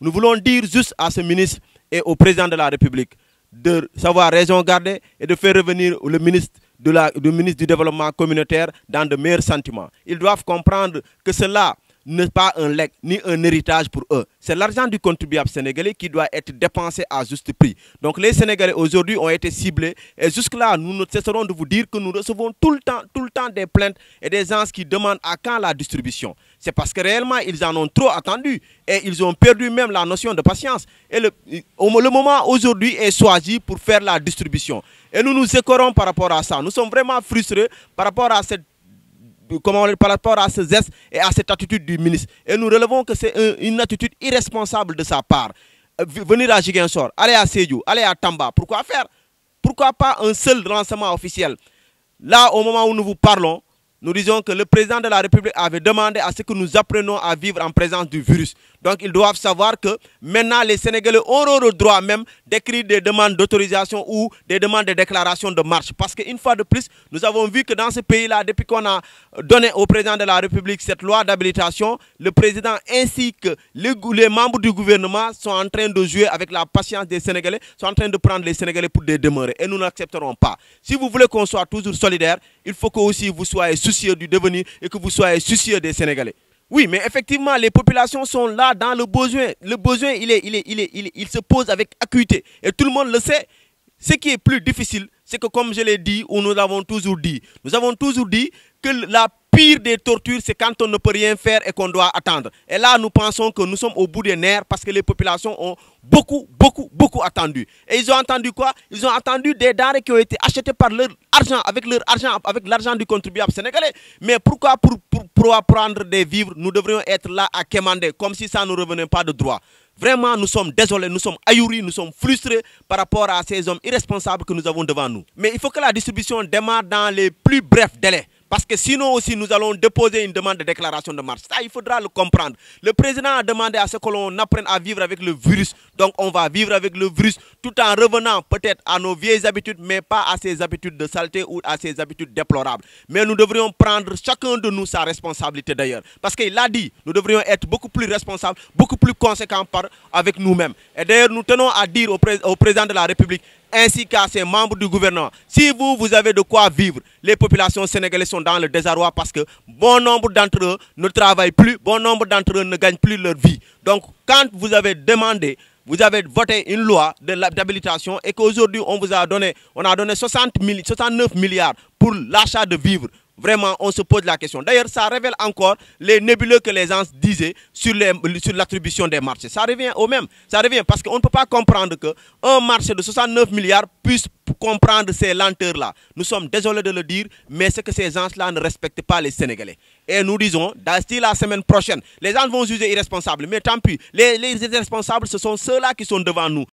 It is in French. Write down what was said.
Nous voulons dire juste à ce ministre et au président de la République de savoir raison garder et de faire revenir le ministre, ministre du Développement communautaire dans de meilleurs sentiments. Ils doivent comprendre que cela n'est pas un legs ni un héritage pour eux. C'est l'argent du contribuable sénégalais qui doit être dépensé à juste prix. Donc les Sénégalais aujourd'hui ont été ciblés et jusque-là, nous ne cesserons de vous dire que nous recevons tout le temps, tout le temps des plaintes et des gens qui demandent à quand la distribution. C'est parce que réellement, ils en ont trop attendu et ils ont perdu même la notion de patience. Et le, le moment aujourd'hui est choisi pour faire la distribution. Et nous nous écorons par rapport à ça. Nous sommes vraiment frustrés par rapport à cette comment, par rapport à ce geste et à cette attitude du ministre. Et nous relevons que c'est une attitude irresponsable de sa part. Euh, venir à Jigensor, aller à Seyou, aller à Tamba, pourquoi faire Pourquoi pas un seul lancement officiel Là, au moment où nous vous parlons, nous disons que le président de la République avait demandé à ce que nous apprenions à vivre en présence du virus. Donc ils doivent savoir que maintenant les Sénégalais auront le droit même d'écrire des demandes d'autorisation ou des demandes de déclaration de marche. Parce qu'une fois de plus, nous avons vu que dans ce pays-là, depuis qu'on a donné au président de la République cette loi d'habilitation, le président ainsi que les, membres du gouvernement sont en train de jouer avec la patience des Sénégalais, sont en train de prendre les Sénégalais pour des demeurés. Et nous n'accepterons pas. Si vous voulez qu'on soit toujours solidaire, il faut que aussi vous soyez soucieux du devenir et que vous soyez soucieux des Sénégalais. Oui, mais effectivement, les populations sont là dans le besoin. Le besoin, il, est, il, est, il, est, se pose avec acuité. Et tout le monde le sait. Ce qui est plus difficile, c'est que comme je l'ai dit, ou nous avons toujours dit, nous avons toujours dit que la pire des tortures, c'est quand on ne peut rien faire et qu'on doit attendre. Et là, nous pensons que nous sommes au bout des nerfs parce que les populations ont beaucoup, beaucoup, beaucoup attendu. Et ils ont entendu quoi Ils ont attendu des denrées qui ont été achetés par leur argent, avec leur argent, avec l'argent du contribuable sénégalais. Mais pourquoi pour, pour, pour, des vivres, nous devrions être là à quémander, comme si ça ne revenait pas de droit Vraiment, nous sommes désolés, nous sommes ahuris, nous sommes frustrés par rapport à ces hommes irresponsables que nous avons devant nous. Mais il faut que la distribution démarre dans les plus brefs délais. Parce que sinon aussi, nous allons déposer une demande de déclaration de marche. Ça, il faudra le comprendre. Le président a demandé à ce que l'on apprenne à vivre avec le virus. Donc, on va vivre avec le virus tout en revenant peut-être à nos vieilles habitudes, mais pas à ces habitudes de saleté ou à ces habitudes déplorables. Mais nous devrions prendre chacun de nous sa responsabilité d'ailleurs. Parce qu'il l'a dit, nous devrions être beaucoup plus responsables, beaucoup plus conséquents par, avec nous-mêmes. Et d'ailleurs, nous tenons à dire au président de la République ainsi qu'à ses membres du gouvernement. Si vous, vous avez de quoi vivre, les populations sénégalaises sont dans le désarroi parce que bon nombre d'entre eux ne travaillent plus, bon nombre d'entre eux ne gagnent plus leur vie. Donc, quand vous avez demandé vous avez voté une loi de l'habilitation et qu'aujourd'hui on vous a donné, on a donné 69 milliards pour l'achat de vivres. Vraiment, on se pose la question. D'ailleurs, ça révèle encore les nébuleux que les gens disaient sur l'attribution des marchés. Ça revient au même. Ça revient parce qu'on ne peut pas comprendre qu'un marché de 69 milliards puisse comprendre ces lenteurs-là. Nous sommes désolés de le dire, mais c'est que ces gens-là ne respectent pas les Sénégalais. Et nous disons, d'ici la semaine prochaine, les gens vont juger irresponsables. Mais tant pis, les irresponsables, ce sont ceux-là qui sont devant nous.